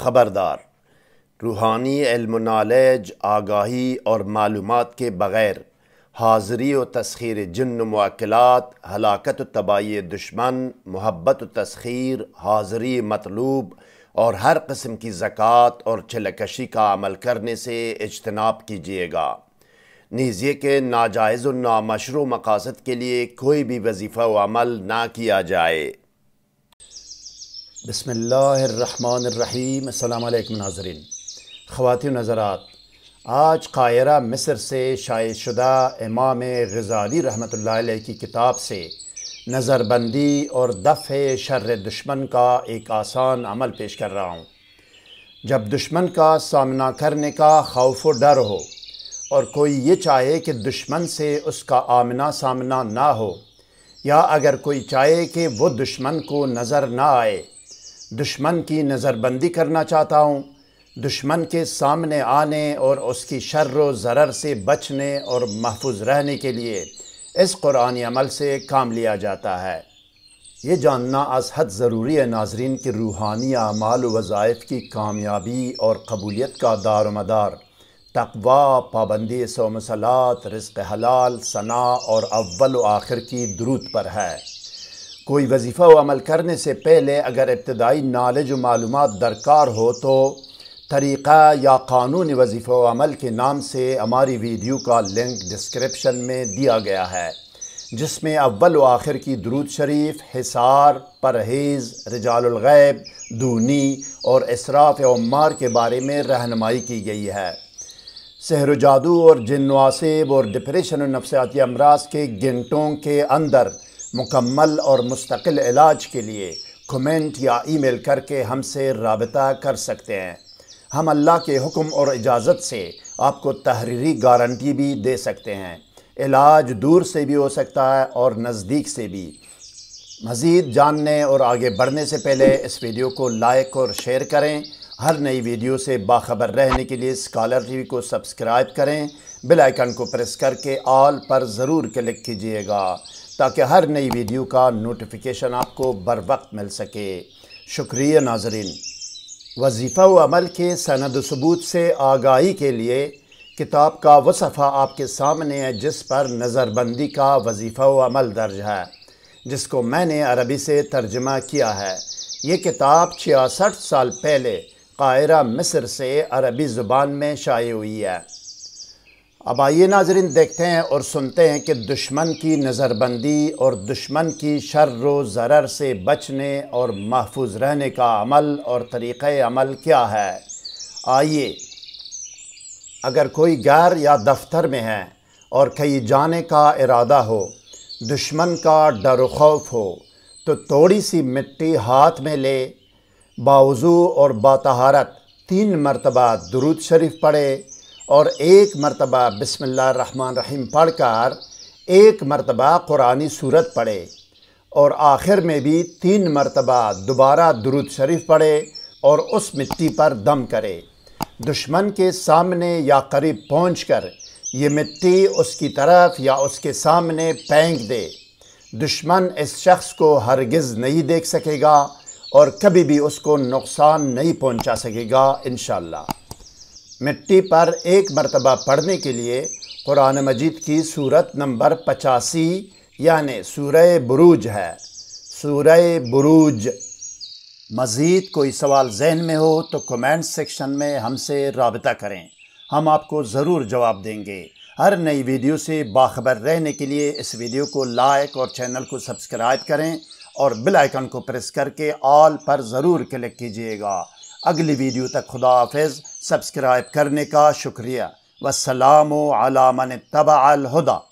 ख़बरदार रूहानी नॉलेज आगाही और मालूम के बग़ैर हाज़री व तस्खीर जन्न मौक़ात हलाकत तबाही दुश्मन मोहब्बत तस्खीर हाज़री मतलूब और हर कस्म की ज़क़़त और छलकशी का अमल करने से इजतनाब कीजिएगा नीजिए के नाजायज़ और नामशरू मकासद के लिए कोई भी वजीफ़ा व अमल ना किया जाए बसमीम अल्लाम नाजरीन ख़वातिन नज़रात आज कायरा मिस्र से शाये शुदा इमाम गजाली रहमत की किताब से नज़रबंदी और दफ़ शर दुश्मन का एक आसान अमल पेश कर रहा हूँ जब दुश्मन का सामना करने का खौफ डर हो और कोई ये चाहे कि दुश्मन से उसका आमना सामना ना हो या अगर कोई चाहे कि वो दुश्मन को नज़र ना आए दुश्मन की नज़रबंदी करना चाहता हूँ दुश्मन के सामने आने और उसकी शर्र ज़रर से बचने और महफूज रहने के लिए इस कुरानी अमल से काम लिया जाता है ये जानना आज हद ज़रूरी है नाजरीन की रूहानी अमाल वज़ाइफ की कामयाबी और कबूलियत का दार मदार तकवा पाबंदी सोमसलात मसलात रिस्क हलाल सना और अव्वल आखिर की दरूद पर है कोई वजीफ़ा अमल करने से पहले अगर इब्तदाई नालज मालूम दरकार हो तो तरीक़ा या कानून वजीफ़ा अमल के नाम से हमारी वीडियो का लिंक डिस्क्रिप्शन में दिया गया है जिसमें अव्वल व आखिर की दरूद शरीफ हिसार परहेज़ रिजालैब दूनी और इसराफ़ उमार के बारे में रहनमाई की गई है सहर जादू और जिनवासेब और डिप्रेशन और नफसियाती अमराज के घंटों के अंदर मुकम्मल और मुस्तकिल इलाज के लिए कमेंट या ईमेल करके हमसे रबता कर सकते हैं हम अल्लाह के हुक्म और इजाज़त से आपको तहरीरी गारंटी भी दे सकते हैं इलाज दूर से भी हो सकता है और नज़दीक से भी मज़ीद जानने और आगे बढ़ने से पहले इस वीडियो को लाइक और शेयर करें हर नई वीडियो से बाखबर रहने के लिए स्कॉलर टीवी को सब्सक्राइब करें बेल आइकन को प्रेस करके ऑल पर ज़रूर क्लिक कीजिएगा ताकि हर नई वीडियो का नोटिफिकेशन आपको बर वक्त मिल सके शुक्रिया नाजरीन वजीफ़ा व अमल के सनद सबूत से आगाही के लिए किताब का वह सफ़ा आपके सामने है जिस पर नज़रबंदी का वजीफ़ा व अमल दर्ज है जिसको मैंने अरबी से तर्जमा किया है ये किताब छियासठ साल पहले कायरा मिस्र से अरबी ज़ुबान में शाये हुई है अब आइए नाजरीन देखते हैं और सुनते हैं कि दुश्मन की नज़रबंदी और दुश्मन की शर व ज़रर से बचने और महफूज रहने का अमल और तरीक़ अमल क्या है आइए अगर कोई घर या दफ्तर में है और कहीं जाने का इरादा हो दुश्मन का डर खौफ हो तो थोड़ी सी मिट्टी हाथ में ले बावजू और बातहारत तीन मरतबा दुरुद शरीफ पढ़े और एक मरतबा रहमान पढ़ कर एक मरतबा कुरानी सूरत पढ़े और आखिर में भी तीन मरतबा दोबारा दुरुद शरीफ पढ़े और उस मिट्टी पर दम करे दुश्मन के सामने या करीब पहुँच कर ये मिट्टी उसकी तरफ या उसके सामने फेंक दे दुश्मन इस शख्स को हरगिज़ नहीं देख सकेगा और कभी भी उसको नुकसान नहीं पहुंचा सकेगा इन मिट्टी पर एक मरतबा पढ़ने के लिए कुरान मजीद की सूरत नंबर पचासी यानि सूरह बुरूज है सूरह बुरूज मज़ीद कोई सवाल जहन में हो तो कमेंट सेक्शन में हमसे रबता करें हम आपको ज़रूर जवाब देंगे हर नई वीडियो से बाखबर रहने के लिए इस वीडियो को लाइक और चैनल को सब्सक्राइब करें और बिल आइकन को प्रेस करके ऑल पर ज़रूर क्लिक कीजिएगा अगली वीडियो तक खुदा हाफ सब्सक्राइब करने का शुक्रिया वसलाम तबा तबाल हुदा